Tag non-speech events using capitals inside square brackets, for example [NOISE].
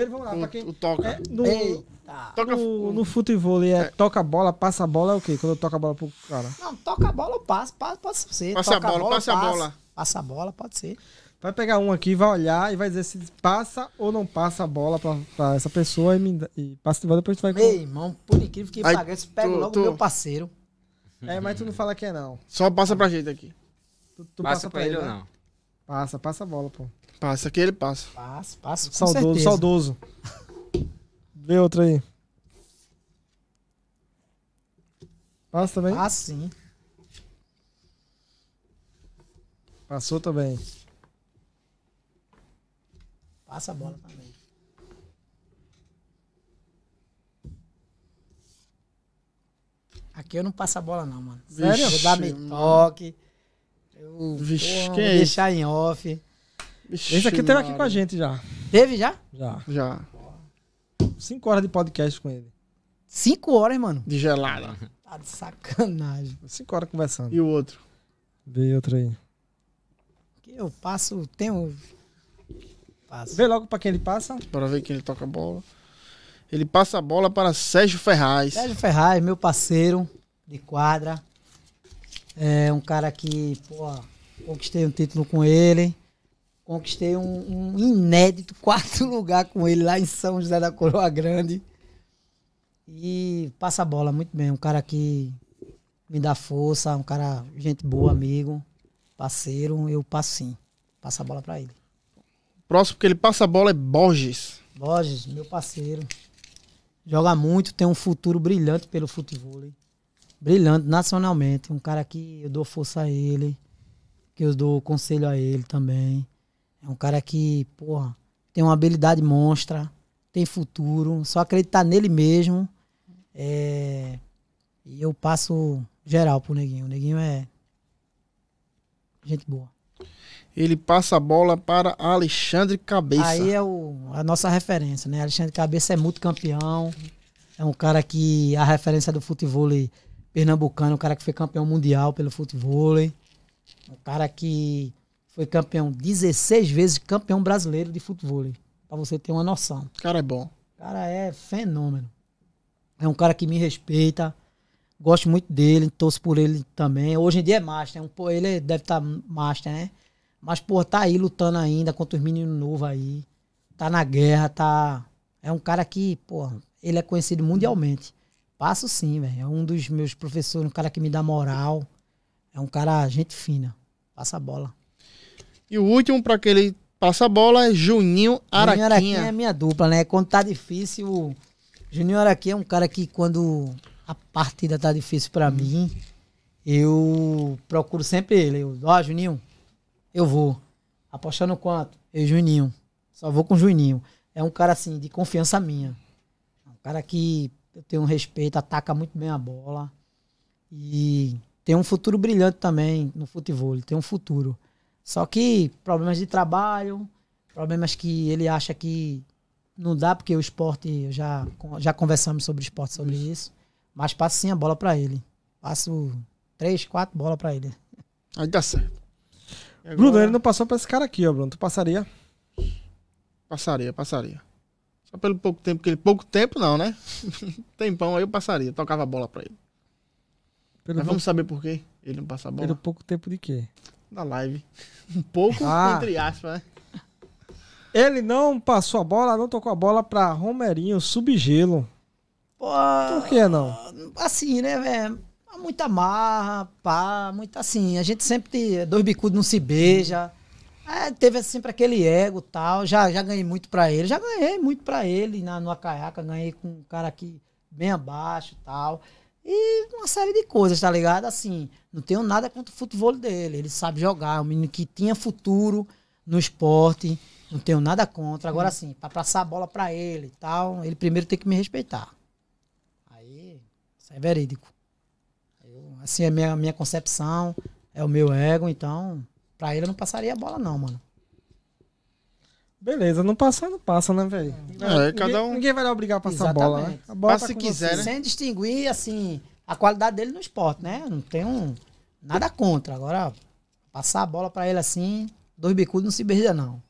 primeiro, vamos lá. Um, pra quem, o toca. É, no, Eita. Tá. Toca, no, no futebol é, é, toca a bola, passa a bola, é o quê? Quando eu toco a bola pro cara. Não, toca a bola ou passa, passa, pode ser. Passa toca a bola, bola passa, passa a bola. Passa a bola, pode ser. Vai pegar um aqui, vai olhar e vai dizer se passa ou não passa a bola pra, pra essa pessoa e, me, e passa de bola, depois tu vai... Meu irmão, por incrível que pareça, pega logo tu... meu parceiro. É, mas tu não fala que é não. Só passa pra gente aqui. Tu, tu passa, passa pra, pra ele, ele ou né? não? Né? Passa, passa a bola, pô. Passa, aquele passa. Passa, passa. saudoso, certeza. saudoso. Vê outra aí. Passa também? Ah, sim. Passou também. Passa a bola também. Aqui eu não passo a bola, não, mano. Sério? eu vou dar meio toque. Eu Vixe, vou é deixar em off. Ixi, Esse aqui teve aqui com a gente já. Teve já? Já. Já. Cinco horas de podcast com ele. Cinco horas, mano? De gelada. Tá de sacanagem. Cinco horas conversando. E o outro? Vê outro aí. eu passo, tenho... Passo. Vê logo pra quem ele passa. Bora ver quem ele toca a bola. Ele passa a bola para Sérgio Ferraz. Sérgio Ferraz, meu parceiro de quadra. É um cara que, pô, conquistei um título com ele. Conquistei um, um inédito quarto [LAUGHS] lugar com ele lá em São José da Coroa Grande. E passa a bola muito bem. Um cara que me dá força, um cara, gente boa, amigo, parceiro. Eu passo sim. Passa a bola para ele. Próximo que ele passa a bola é Borges. Borges, meu parceiro. Joga muito, tem um futuro brilhante pelo futebol. Hein? Brilhante nacionalmente. Um cara que eu dou força a ele, que eu dou conselho a ele também. É um cara que, porra, tem uma habilidade monstra, tem futuro, só acreditar nele mesmo. É... E eu passo geral pro Neguinho. O Neguinho é gente boa. Ele passa a bola para Alexandre Cabeça. Aí é o, a nossa referência, né? Alexandre Cabeça é muito campeão. É um cara que a referência do futebol pernambucano, um cara que foi campeão mundial pelo futebol. Um cara que foi campeão 16 vezes campeão brasileiro de futebol. Pra você ter uma noção. O cara é bom. O cara é fenômeno. É um cara que me respeita. Gosto muito dele, torço por ele também. Hoje em dia é master. É pô, ele é, deve estar tá master, né? Mas, pô, tá aí lutando ainda contra os meninos novos aí. Tá na guerra, tá. É um cara que, pô, ele é conhecido mundialmente. Passo sim, velho. É um dos meus professores, um cara que me dá moral. É um cara gente fina. Passa a bola. E o último para aquele passa a bola é Juninho Araquinha. Juninho Araquinha é minha dupla, né? Quando tá difícil, o Juninho Araquinha é um cara que quando a partida tá difícil para mim, eu procuro sempre ele. Eu, ó, oh, Juninho, eu vou. Apostando quanto? Eu, Juninho. Só vou com Juninho. É um cara assim, de confiança minha. É um cara que eu tenho um respeito, ataca muito bem a bola. E tem um futuro brilhante também no futebol. Ele tem um futuro. Só que problemas de trabalho, problemas que ele acha que não dá, porque o esporte, já, já conversamos sobre o esporte, sobre isso. isso mas passo sim a bola para ele. Passo três, quatro bolas para ele. Aí dá certo. Agora... Bruno, ele não passou para esse cara aqui, ó, Bruno. Tu passaria? Passaria, passaria. Só pelo pouco tempo que ele. Pouco tempo não, né? [LAUGHS] Tempão aí eu passaria. Tocava a bola pra ele. Pelo Mas vamos pouco... saber por quê ele não passa a bola. Pelo pouco tempo de quê? Na live. [LAUGHS] Um pouco, ah. entre aspas. Né? Ele não passou a bola, não tocou a bola pra Romerinho, subgelo. Por que não? Assim, né, velho? Muita marra, pá, muita assim. A gente sempre. Dois bicudos não se beija. É, teve assim, sempre aquele ego tal. Já, já ganhei muito pra ele. Já ganhei muito pra ele na, numa caiaca. Ganhei com um cara aqui bem abaixo tal. E uma série de coisas, tá ligado? Assim, não tenho nada contra o futebol dele. Ele sabe jogar, é um menino que tinha futuro no esporte. Não tenho nada contra. Agora, uhum. assim, para passar a bola para ele e tal, ele primeiro tem que me respeitar. Aí, isso é verídico. Eu, assim, é a minha, minha concepção, é o meu ego, então, para ele eu não passaria a bola, não, mano. Beleza, não passa, não passa, né, velho? É, cada um. Ninguém vai lá obrigar a passar a bola, né? A bola Passa tá se quiser, você. né? Sem distinguir, assim, a qualidade dele no esporte, né? Não tem um. Nada contra. Agora, passar a bola para ele assim, dois bicudos não se beija, não.